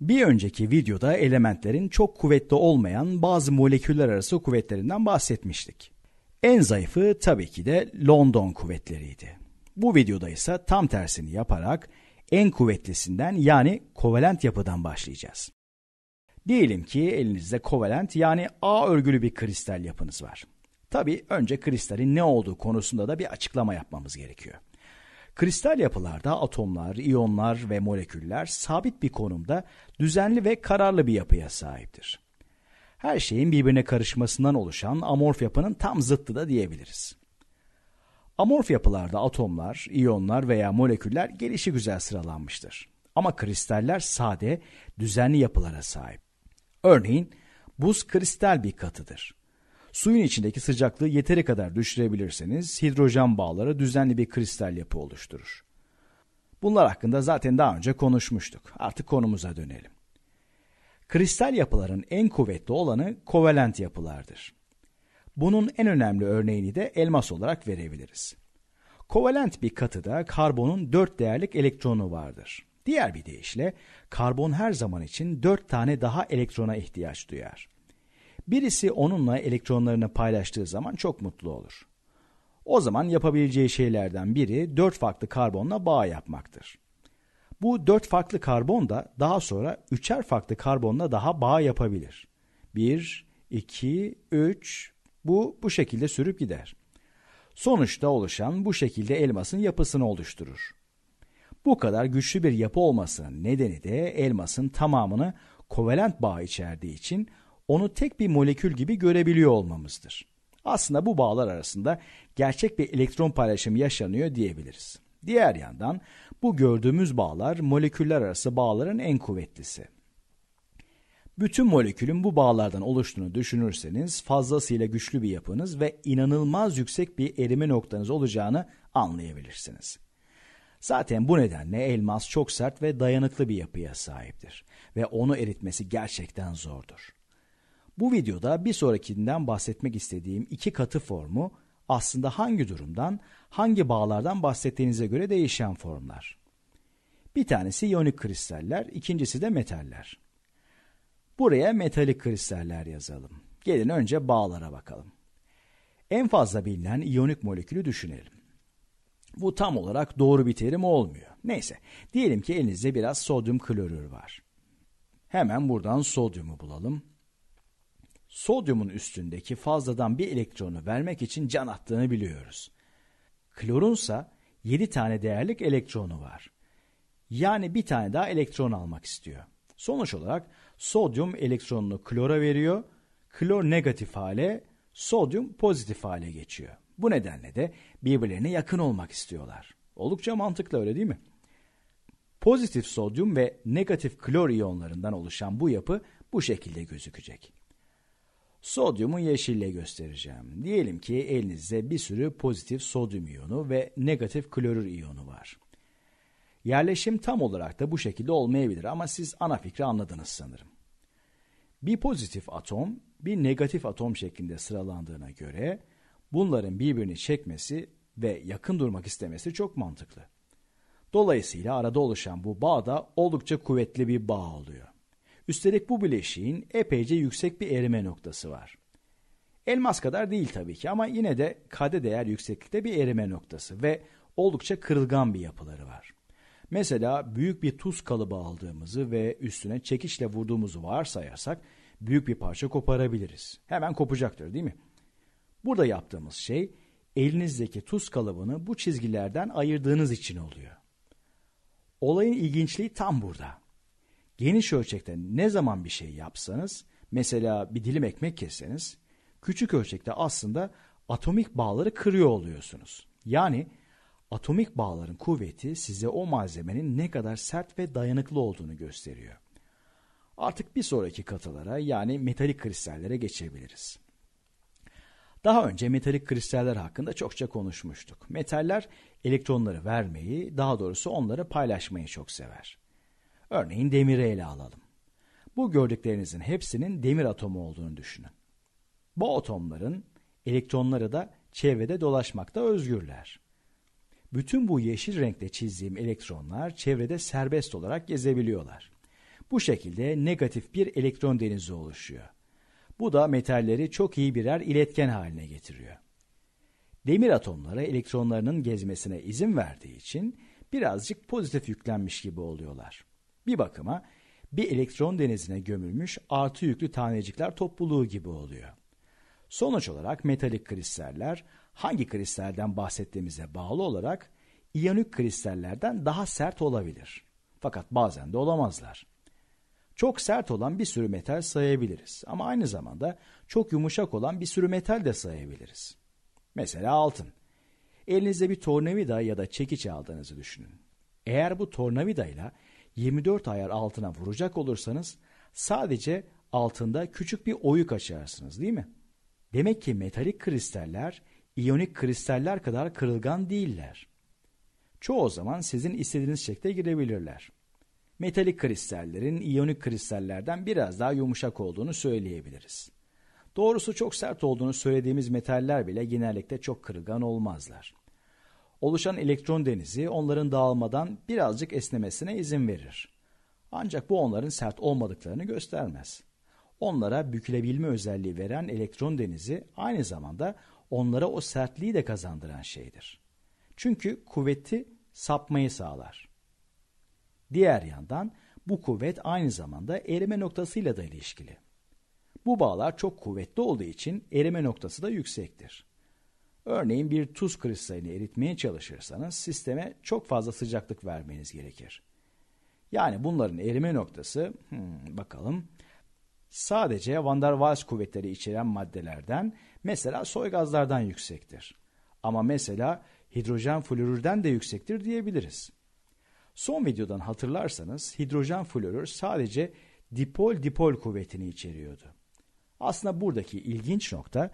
Bir önceki videoda elementlerin çok kuvvetli olmayan bazı moleküller arası kuvvetlerinden bahsetmiştik. En zayıfı tabii ki de London kuvvetleriydi. Bu videoda ise tam tersini yaparak en kuvvetlisinden yani kovalent yapıdan başlayacağız. Diyelim ki elinizde kovalent yani A örgülü bir kristal yapınız var. Tabii önce kristalin ne olduğu konusunda da bir açıklama yapmamız gerekiyor. Kristal yapılarda atomlar, iyonlar ve moleküller sabit bir konumda düzenli ve kararlı bir yapıya sahiptir. Her şeyin birbirine karışmasından oluşan amorf yapının tam zıttı da diyebiliriz. Amorf yapılarda atomlar, iyonlar veya moleküller gelişigüzel sıralanmıştır. Ama kristaller sade, düzenli yapılara sahip. Örneğin buz kristal bir katıdır. Suyun içindeki sıcaklığı yeteri kadar düşürebilirseniz hidrojen bağları düzenli bir kristal yapı oluşturur. Bunlar hakkında zaten daha önce konuşmuştuk. Artık konumuza dönelim. Kristal yapıların en kuvvetli olanı kovalent yapılardır. Bunun en önemli örneğini de elmas olarak verebiliriz. Kovalent bir katıda karbonun 4 değerlik elektronu vardır. Diğer bir deyişle karbon her zaman için 4 tane daha elektrona ihtiyaç duyar. Birisi onunla elektronlarını paylaştığı zaman çok mutlu olur. O zaman yapabileceği şeylerden biri dört farklı karbonla bağ yapmaktır. Bu dört farklı karbon da daha sonra üçer farklı karbonla daha bağ yapabilir. Bir, iki, üç. bu bu şekilde sürüp gider. Sonuçta oluşan bu şekilde elmasın yapısını oluşturur. Bu kadar güçlü bir yapı olmasının nedeni de elmasın tamamını kovalent bağ içerdiği için onu tek bir molekül gibi görebiliyor olmamızdır. Aslında bu bağlar arasında gerçek bir elektron paylaşımı yaşanıyor diyebiliriz. Diğer yandan bu gördüğümüz bağlar moleküller arası bağların en kuvvetlisi. Bütün molekülün bu bağlardan oluştuğunu düşünürseniz fazlasıyla güçlü bir yapınız ve inanılmaz yüksek bir erime noktanız olacağını anlayabilirsiniz. Zaten bu nedenle elmas çok sert ve dayanıklı bir yapıya sahiptir ve onu eritmesi gerçekten zordur. Bu videoda bir sonrakinden bahsetmek istediğim iki katı formu aslında hangi durumdan, hangi bağlardan bahsettiğinize göre değişen formlar. Bir tanesi iyonik kristaller, ikincisi de metaller. Buraya metalik kristaller yazalım. Gelin önce bağlara bakalım. En fazla bilinen iyonik molekülü düşünelim. Bu tam olarak doğru bir terim olmuyor. Neyse, diyelim ki elinizde biraz sodyum klorür var. Hemen buradan sodyumu bulalım sodyumun üstündeki fazladan bir elektronu vermek için can attığını biliyoruz. Klorunsa 7 tane değerlik elektronu var. Yani bir tane daha elektron almak istiyor. Sonuç olarak sodyum elektronunu klora veriyor. Klor negatif hale, sodyum pozitif hale geçiyor. Bu nedenle de birbirlerine yakın olmak istiyorlar. Oldukça mantıklı öyle değil mi? Pozitif sodyum ve negatif klor iyonlarından oluşan bu yapı bu şekilde gözükecek. Sodyumu yeşille göstereceğim. Diyelim ki elinizde bir sürü pozitif sodyum iyonu ve negatif klorür iyonu var. Yerleşim tam olarak da bu şekilde olmayabilir ama siz ana fikri anladınız sanırım. Bir pozitif atom bir negatif atom şeklinde sıralandığına göre bunların birbirini çekmesi ve yakın durmak istemesi çok mantıklı. Dolayısıyla arada oluşan bu bağ da oldukça kuvvetli bir bağ oluyor. Üstelik bu bileşiğin epeyce yüksek bir erime noktası var. Elmas kadar değil tabii ki ama yine de kade değer yükseklikte bir erime noktası ve oldukça kırılgan bir yapıları var. Mesela büyük bir tuz kalıbı aldığımızı ve üstüne çekiçle vurduğumuzu varsayarsak büyük bir parça koparabiliriz. Hemen kopacaktır değil mi? Burada yaptığımız şey elinizdeki tuz kalıbını bu çizgilerden ayırdığınız için oluyor. Olayın ilginçliği tam burada. Geniş ölçekte ne zaman bir şey yapsanız, mesela bir dilim ekmek kesseniz, küçük ölçekte aslında atomik bağları kırıyor oluyorsunuz. Yani atomik bağların kuvveti size o malzemenin ne kadar sert ve dayanıklı olduğunu gösteriyor. Artık bir sonraki katılara yani metalik kristallere geçebiliriz. Daha önce metalik kristaller hakkında çokça konuşmuştuk. Metaller elektronları vermeyi, daha doğrusu onları paylaşmayı çok sever. Örneğin demiri ele alalım. Bu gördüklerinizin hepsinin demir atomu olduğunu düşünün. Bu atomların elektronları da çevrede dolaşmakta özgürler. Bütün bu yeşil renkle çizdiğim elektronlar çevrede serbest olarak gezebiliyorlar. Bu şekilde negatif bir elektron denizi oluşuyor. Bu da metalleri çok iyi birer iletken haline getiriyor. Demir atomlara elektronlarının gezmesine izin verdiği için birazcık pozitif yüklenmiş gibi oluyorlar. Bir bakıma bir elektron denizine gömülmüş artı yüklü tanecikler topluluğu gibi oluyor. Sonuç olarak metalik kristaller hangi kristallerden bahsettiğimize bağlı olarak iyonik kristallerden daha sert olabilir. Fakat bazen de olamazlar. Çok sert olan bir sürü metal sayabiliriz ama aynı zamanda çok yumuşak olan bir sürü metal de sayabiliriz. Mesela altın. Elinizde bir tornavida ya da çekiç aldığınızı düşünün. Eğer bu tornavidayla 24 ayar altına vuracak olursanız sadece altında küçük bir oyuk açarsınız değil mi? Demek ki metalik kristaller iyonik kristaller kadar kırılgan değiller. Çoğu zaman sizin istediğiniz şekle girebilirler. Metalik kristallerin iyonik kristallerden biraz daha yumuşak olduğunu söyleyebiliriz. Doğrusu çok sert olduğunu söylediğimiz metaller bile genellikle çok kırılgan olmazlar oluşan elektron denizi onların dağılmadan birazcık esnemesine izin verir. Ancak bu onların sert olmadıklarını göstermez. Onlara bükülebilme özelliği veren elektron denizi aynı zamanda onlara o sertliği de kazandıran şeydir. Çünkü kuvveti sapmayı sağlar. Diğer yandan bu kuvvet aynı zamanda erime noktasıyla da ilişkili. Bu bağlar çok kuvvetli olduğu için erime noktası da yüksektir. Örneğin bir tuz kristalini eritmeye çalışırsanız sisteme çok fazla sıcaklık vermeniz gerekir. Yani bunların erime noktası hmm, bakalım sadece Van der Waals kuvvetleri içeren maddelerden mesela soy gazlardan yüksektir. Ama mesela hidrojen florürden de yüksektir diyebiliriz. Son videodan hatırlarsanız hidrojen florür sadece dipol dipol kuvvetini içeriyordu. Aslında buradaki ilginç nokta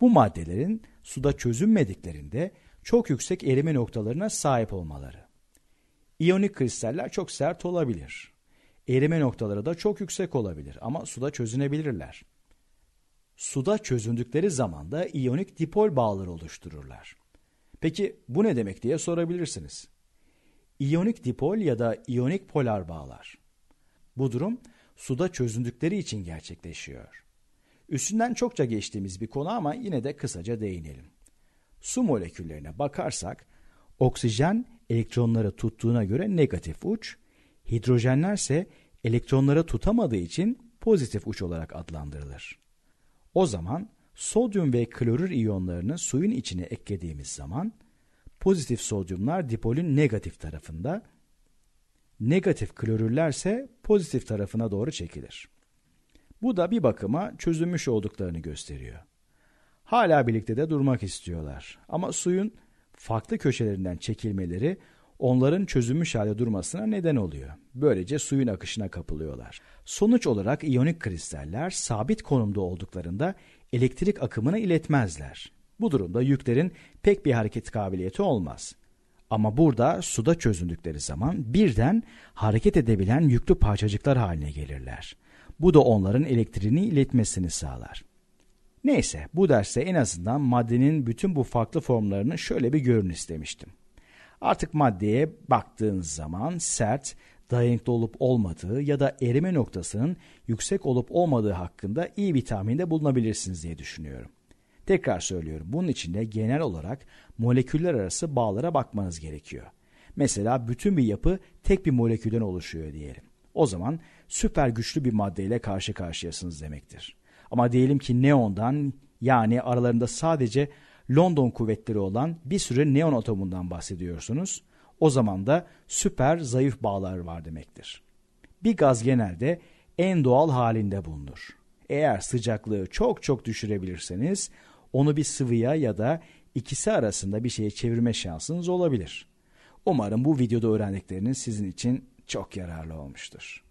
bu maddelerin suda çözünmediklerinde çok yüksek erime noktalarına sahip olmaları. İyonik kristaller çok sert olabilir. Erime noktaları da çok yüksek olabilir ama suda çözünebilirler. Suda çözündükleri zaman da iyonik dipol bağları oluştururlar. Peki bu ne demek diye sorabilirsiniz. İyonik dipol ya da iyonik polar bağlar. Bu durum suda çözündükleri için gerçekleşiyor. Üstünden çokça geçtiğimiz bir konu ama yine de kısaca değinelim. Su moleküllerine bakarsak oksijen elektronlara tuttuğuna göre negatif uç, hidrojenler ise elektronlara tutamadığı için pozitif uç olarak adlandırılır. O zaman sodyum ve klorür iyonlarını suyun içine eklediğimiz zaman pozitif sodyumlar dipolün negatif tarafında, negatif klorürlerse pozitif tarafına doğru çekilir. Bu da bir bakıma çözülmüş olduklarını gösteriyor. Hala birlikte de durmak istiyorlar. Ama suyun farklı köşelerinden çekilmeleri onların çözülmüş hale durmasına neden oluyor. Böylece suyun akışına kapılıyorlar. Sonuç olarak iyonik kristaller sabit konumda olduklarında elektrik akımını iletmezler. Bu durumda yüklerin pek bir hareket kabiliyeti olmaz. Ama burada suda çözündükleri zaman birden hareket edebilen yüklü parçacıklar haline gelirler. Bu da onların elektriğini iletmesini sağlar. Neyse bu derste en azından maddenin bütün bu farklı formlarını şöyle bir görün istemiştim. Artık maddeye baktığınız zaman sert, dayanıklı olup olmadığı ya da erime noktasının yüksek olup olmadığı hakkında iyi bir tahminde bulunabilirsiniz diye düşünüyorum. Tekrar söylüyorum bunun için de genel olarak moleküller arası bağlara bakmanız gerekiyor. Mesela bütün bir yapı tek bir molekülden oluşuyor diyelim. O zaman süper güçlü bir maddeyle karşı karşıyasınız demektir. Ama diyelim ki neondan yani aralarında sadece London kuvvetleri olan bir sürü neon atomundan bahsediyorsunuz. O zaman da süper zayıf bağlar var demektir. Bir gaz genelde en doğal halinde bulunur. Eğer sıcaklığı çok çok düşürebilirseniz onu bir sıvıya ya da ikisi arasında bir şeye çevirme şansınız olabilir. Umarım bu videoda öğrendikleriniz sizin için çok yararlı olmuştur.